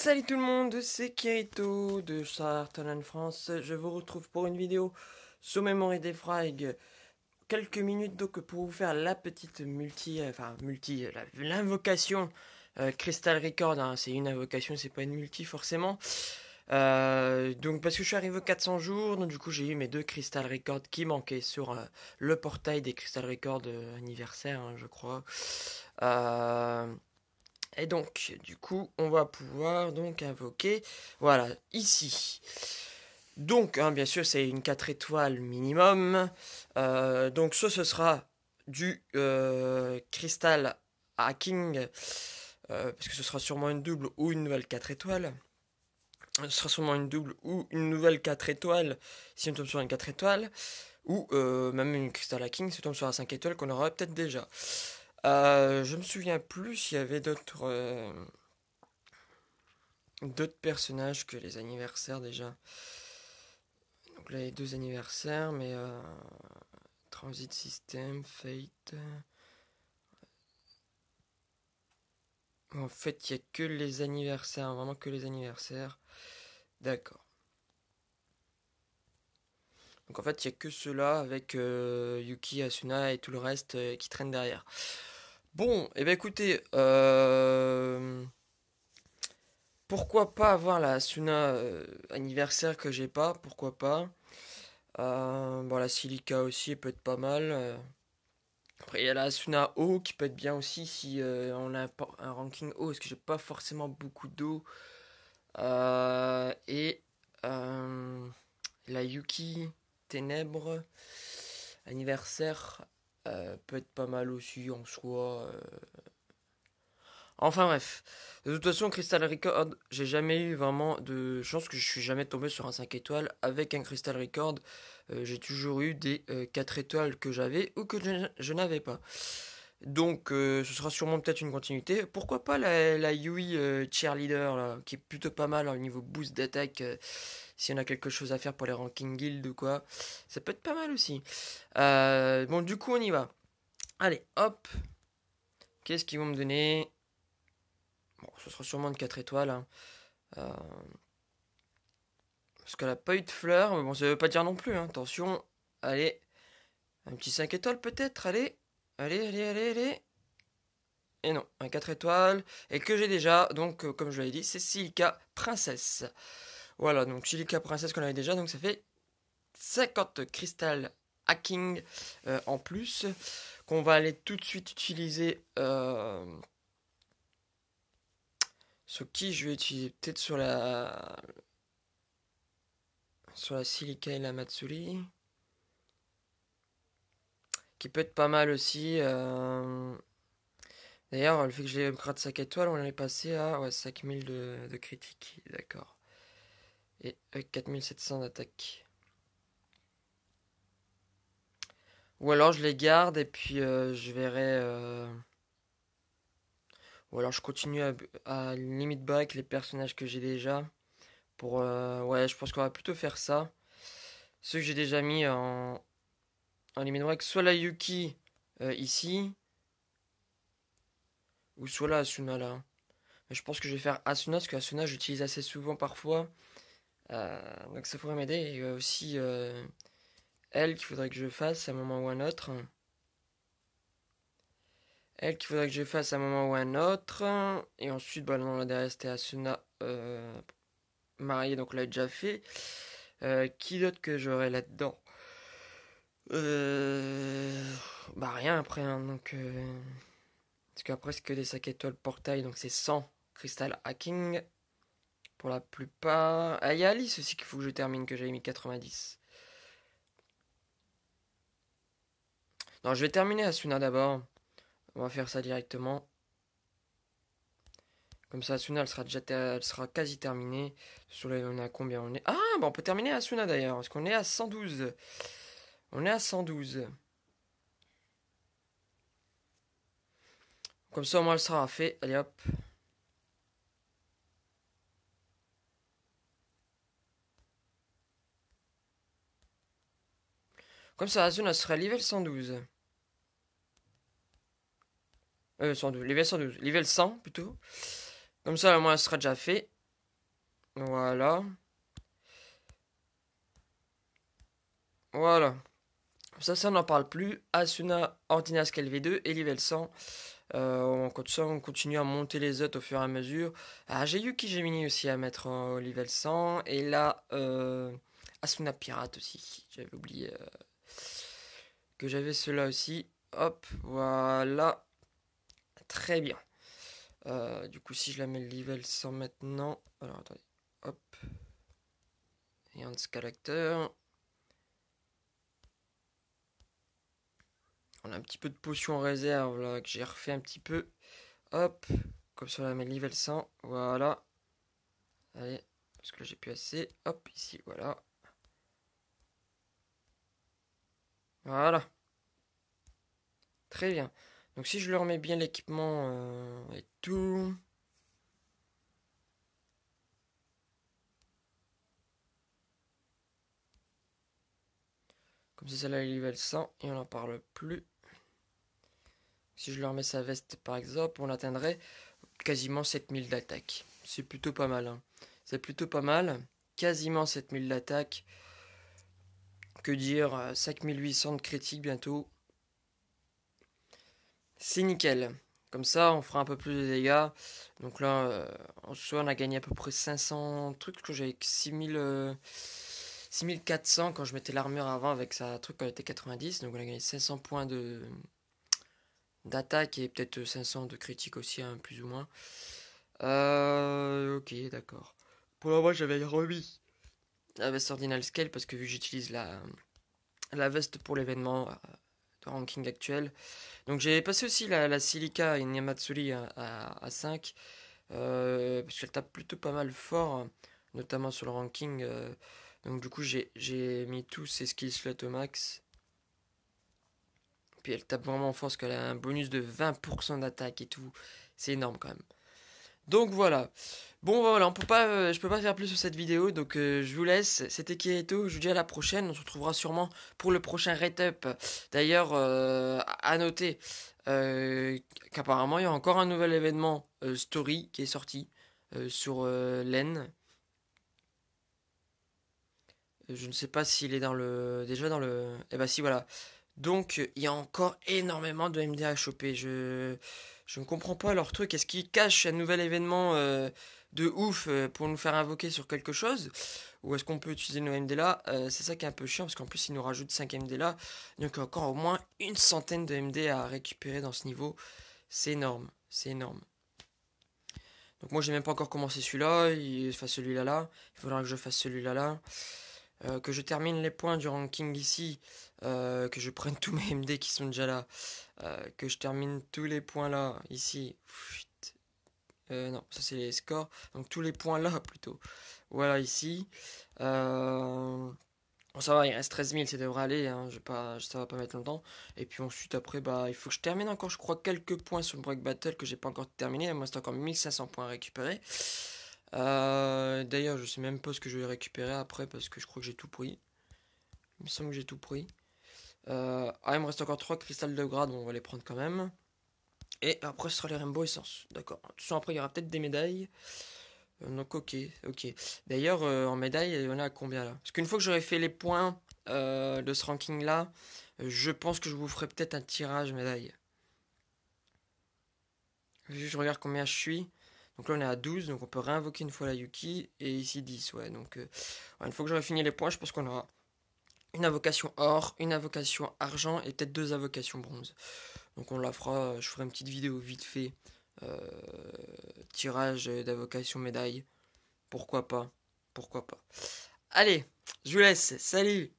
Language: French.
Salut tout le monde, c'est Kirito de en France. Je vous retrouve pour une vidéo sur Memory des Frags. Quelques minutes donc pour vous faire la petite multi, euh, enfin multi, euh, l'invocation euh, Crystal Record. Hein. c'est une invocation, c'est pas une multi forcément. donc parce que je suis arrivé aux 400 jours, donc du coup j'ai eu mes deux Crystal Records qui manquaient sur le portail des Crystal Records anniversaire, hein, je crois. Et donc, du coup, on va pouvoir donc invoquer, voilà, ici. Donc, hein, bien sûr, c'est une 4 étoiles minimum. Euh, donc, soit ce sera du euh, cristal hacking, euh, parce que ce sera sûrement une double ou une nouvelle 4 étoiles. Ce sera sûrement une double ou une nouvelle 4 étoiles, si on tombe sur une 4 étoiles, ou même une cristal hacking, si on tombe sur la 5 étoiles qu'on aura peut-être déjà. Euh, je me souviens plus s'il y avait d'autres euh, d'autres personnages que les anniversaires déjà. Donc là, les deux anniversaires, mais euh, Transit System, Fate. En fait, il n'y a que les anniversaires, vraiment que les anniversaires. D'accord. Donc en fait, il n'y a que ceux-là avec euh, Yuki, Asuna et tout le reste euh, qui traîne derrière. Bon, et eh bien écoutez, euh, pourquoi pas avoir la Asuna anniversaire que j'ai pas Pourquoi pas Bon, la Silica aussi peut être pas mal. Après, il y a la Asuna O qui peut être bien aussi si on a un ranking haut, parce que j'ai pas forcément beaucoup d'eau. et la Yuki, ténèbres. Anniversaire euh, peut être pas mal aussi en soi. Euh. Enfin bref. De toute façon, Crystal Record, j'ai jamais eu vraiment de chance que je suis jamais tombé sur un 5 étoiles avec un Crystal Record. Euh, j'ai toujours eu des 4 étoiles que j'avais ou que je, n'avais pas. Donc ce sera sûrement peut-être une continuité. Pourquoi pas la, la Yui Cheerleader qui est plutôt pas mal hein, au niveau boost d'attaque si on a quelque chose à faire pour les ranking guild ou quoi, ça peut être pas mal aussi. Euh, bon, du coup, on y va. Allez, hop. Qu'est-ce qu'ils vont me donner Bon, ce sera sûrement une 4 étoiles. Hein. Euh, parce qu'elle a pas eu de fleurs, mais bon, ça veut pas dire non plus. Hein. Attention, allez. Un petit 5 étoiles peut-être, allez. Allez, allez, allez, allez. Et non, un 4 étoiles. Et que j'ai déjà, donc euh, comme je l'avais dit, c'est Silica Princesse. Voilà, donc silica princesse qu'on avait déjà, donc ça fait 50 cristal hacking euh, en plus qu'on va aller tout de suite utiliser. sur euh, ce qui je vais utiliser peut-être sur la sur la silica et la matsuri qui peut être pas mal aussi. Euh. D'ailleurs, le fait que j'ai de 5 étoiles, on est passé à 5000 de, de critiques. D'accord et 4700 d'attaque. Ou alors je les garde et puis euh, je verrai. Euh, ou alors je continue à, à limite break les personnages que j'ai déjà. Pour euh, ouais, je pense qu'on va plutôt faire ça. Ceux que j'ai déjà mis en, en limite break, soit la Yuki ici, ou soit la Asuna là. je pense que je vais faire Asuna parce que Asuna j'utilise assez souvent parfois. Euh, donc ça pourrait m'aider. Il y a aussi euh, elle qu'il faudrait que je fasse à un moment ou un autre. Elle qu'il faudrait que je fasse à un moment ou un autre. Et ensuite, bah, de la dernière c'était Asuna mariée, donc on l'a déjà fait. Euh, qui d'autre que j'aurais là-dedans Bah rien après, hein, donc... Parce qu'après c'est que des sacs étoiles portail, donc c'est sans cristal Hacking pour la plupart. Ah, il y a Alice aussi qu'il faut que je termine, que j'avais mis 90. Non, je vais terminer Asuna d'abord. On va faire ça directement. Comme ça, Asuna, elle sera, déjà elle sera quasi terminée. Sur les, on a combien on est Ah, Bon, bah, on peut terminer Asuna d'ailleurs, parce qu'on est à 112. On est à 112. Comme ça, au moins, elle sera fait. Allez hop. Comme ça, Asuna sera level 112. Euh, 112, level 112, level 100 plutôt. Comme ça, au moins, elle sera déjà fait. Voilà. Voilà. Ça, ça, on n'en parle plus. Asuna, Antinas, v 2 et level 100. Euh, on, on continue à monter les autres au fur et à mesure. Ah, j'ai eu Gemini aussi à mettre au level 100. Et là, euh, Asuna Pirate aussi. J'avais oublié. Euh que j'avais cela aussi. Hop, voilà. Très bien. Euh, du coup, si je la mets level 100 maintenant. Alors, attendez. Hop. Et un de On a un petit peu de potion en réserve là que j'ai refait un petit peu. Hop. Comme ça, on la met level 100. Voilà. Allez. Parce que là j'ai plus assez. Hop, ici, voilà. Voilà. Très bien. Donc si je leur mets bien l'équipement euh, et tout. Comme ça, celle la est level 100 et on n'en parle plus. Si je leur mets sa veste par exemple, on atteindrait quasiment 7000 d'attaque. C'est plutôt pas mal. Hein. C'est plutôt pas mal. Quasiment 7000 d'attaque dire, 5800 euh, de critiques bientôt. C'est nickel. Comme ça, on fera un peu plus de dégâts. Donc là, euh, en soi, on a gagné à peu près 500 trucs que j'avais 6000... 6400 euh, quand je mettais l'armure avant avec sa truc quand elle était 90. Donc on a gagné 500 points de d'attaque et peut-être 500 de critiques aussi, un hein, plus ou moins. ok, d'accord. Pour la voix, j'avais remis la ah veste bah, ordinal scale parce que vu que j'utilise la, la veste pour l'événement euh, de ranking actuel. Donc j'ai passé aussi la, Silica et Niamatsuri à, à, 5 euh, parce qu'elle tape plutôt pas mal fort, notamment sur le ranking. Euh. donc du coup j'ai mis tous ses skills slots au max. Puis elle tape vraiment fort parce qu'elle a un bonus de 20% d'attaque et tout. C'est énorme quand même. Donc voilà. Bon bah, voilà, on peut pas, euh, je peux pas faire plus sur cette vidéo, donc euh, je vous laisse. C'était Kirito, je vous dis à la prochaine. On se retrouvera sûrement pour le prochain rate-up. D'ailleurs, euh, à noter qu'apparemment il y a encore un nouvel événement story qui est sorti sur l'EN. Je ne sais pas s'il est dans le, déjà dans le. Eh bah si voilà. Donc il y a encore énormément de MDA à choper. Je je ne comprends pas leur truc. Est-ce qu'ils cachent un nouvel événement euh, de ouf euh, pour nous faire invoquer sur quelque chose Ou est-ce qu'on peut utiliser nos MD là euh, C'est ça qui est un peu chiant parce qu'en plus ils nous rajoutent 5 MD là. Donc encore au moins une centaine de MD à récupérer dans ce niveau. C'est énorme. C'est énorme. Donc moi j'ai même pas encore commencé celui-là. Il... Enfin celui-là là. Il faudra que je fasse celui-là là. Euh, que je termine les points du ranking ici, euh, que je prenne tous mes MD qui sont déjà là, euh, que je termine tous les points là, ici. non, ça c'est les scores. Donc tous les points là plutôt. Voilà ici. On ça va, il reste 13 000, ça devrait aller, hein. je pas, ça va pas mettre longtemps. Et puis ensuite, après, bah, il faut que je termine encore, je crois, quelques points sur le Break Battle que j'ai pas encore terminé. Moi, c'est encore 1500 points à récupérer. Euh, D'ailleurs, je sais même pas ce que je vais récupérer après parce que je crois que j'ai tout pris. Il me semble que j'ai tout pris. Euh, ah, il me reste encore 3 cristals de grade, on va les prendre quand même. Et après, ce sera les Rainbow Essence. D'accord. De toute façon, après, il y aura peut-être des médailles. Euh, donc, ok, ok. D'ailleurs, euh, en médaille, il y en a combien là Parce qu'une fois que j'aurai fait les points de ce ranking là, je pense que je vous ferai peut-être un tirage médaille. Je regarde combien je suis. Donc là, on est à 12, donc on peut réinvoquer une fois la Yuki, et ici 10, ouais. Donc euh, une fois que j'aurai fini les points, je pense qu'on aura une invocation or, une invocation argent, et peut-être deux invocations bronze. Donc on la fera, euh, je ferai une petite vidéo vite fait, euh, tirage d'invocation médaille, pourquoi pas, pourquoi pas. Allez, je vous laisse, salut